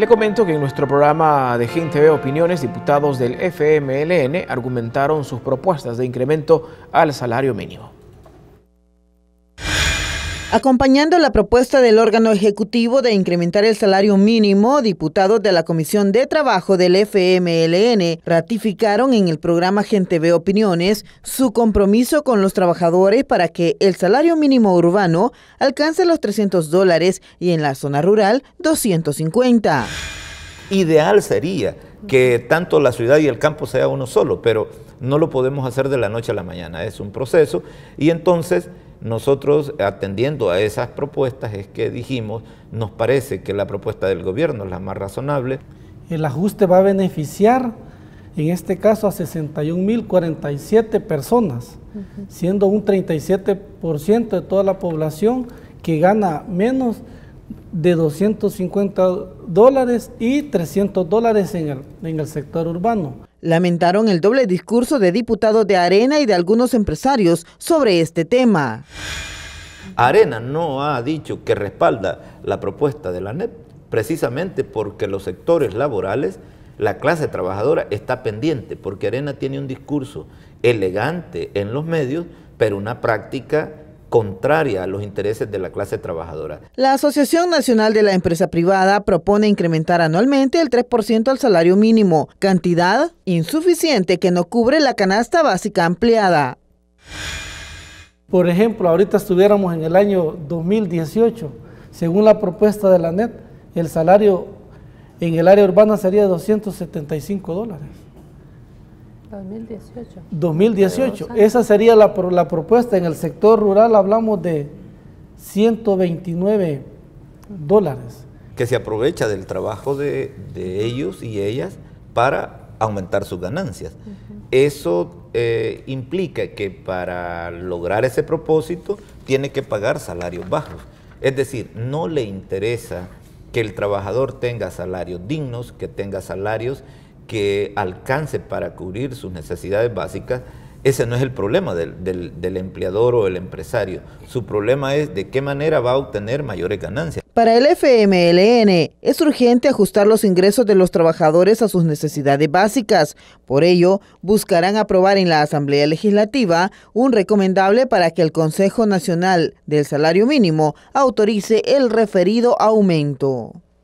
le comento que en nuestro programa de Gente Opiniones, diputados del FMLN argumentaron sus propuestas de incremento al salario mínimo. Acompañando la propuesta del órgano ejecutivo de incrementar el salario mínimo, diputados de la Comisión de Trabajo del FMLN ratificaron en el programa Gente Ve Opiniones su compromiso con los trabajadores para que el salario mínimo urbano alcance los 300 dólares y en la zona rural 250. Ideal sería que tanto la ciudad y el campo sea uno solo, pero no lo podemos hacer de la noche a la mañana, es un proceso. Y entonces nosotros, atendiendo a esas propuestas, es que dijimos, nos parece que la propuesta del gobierno es la más razonable. El ajuste va a beneficiar, en este caso, a 61.047 personas, siendo un 37% de toda la población que gana menos de 250 dólares y 300 dólares en el, sector urbano. Lamentaron el doble discurso de diputados de Arena y de algunos empresarios sobre este tema. Arena no ha dicho que respalda la propuesta de la NEP, precisamente porque los sectores laborales, la clase trabajadora está pendiente, porque Arena tiene un discurso elegante en los medios, pero una práctica contraria a los intereses de la clase trabajadora. La Asociación Nacional de la Empresa Privada propone incrementar anualmente el 3% al salario mínimo, cantidad insuficiente que no cubre la canasta básica ampliada. Por ejemplo, ahorita estuviéramos en el año 2018, según la propuesta de la NET, el salario en el área urbana sería de 275 dólares. 2018. 2018. Esa sería la, propuesta. En el sector rural hablamos de 129 dólares. Que se aprovecha del trabajo de, ellos y ellas para aumentar sus ganancias. Eso eh, implica que para lograr ese propósito tiene que pagar salarios bajos. Es decir, no le interesa que el trabajador tenga salarios dignos, que tenga salarios que alcance para cubrir sus necesidades básicas, ese no es el problema del, empleador o el empresario. Su problema es de qué manera va a obtener mayores ganancias. Para el FMLN es urgente ajustar los ingresos de los trabajadores a sus necesidades básicas. Por ello, buscarán aprobar en la Asamblea Legislativa un recomendable para que el Consejo Nacional del Salario Mínimo autorice el referido aumento.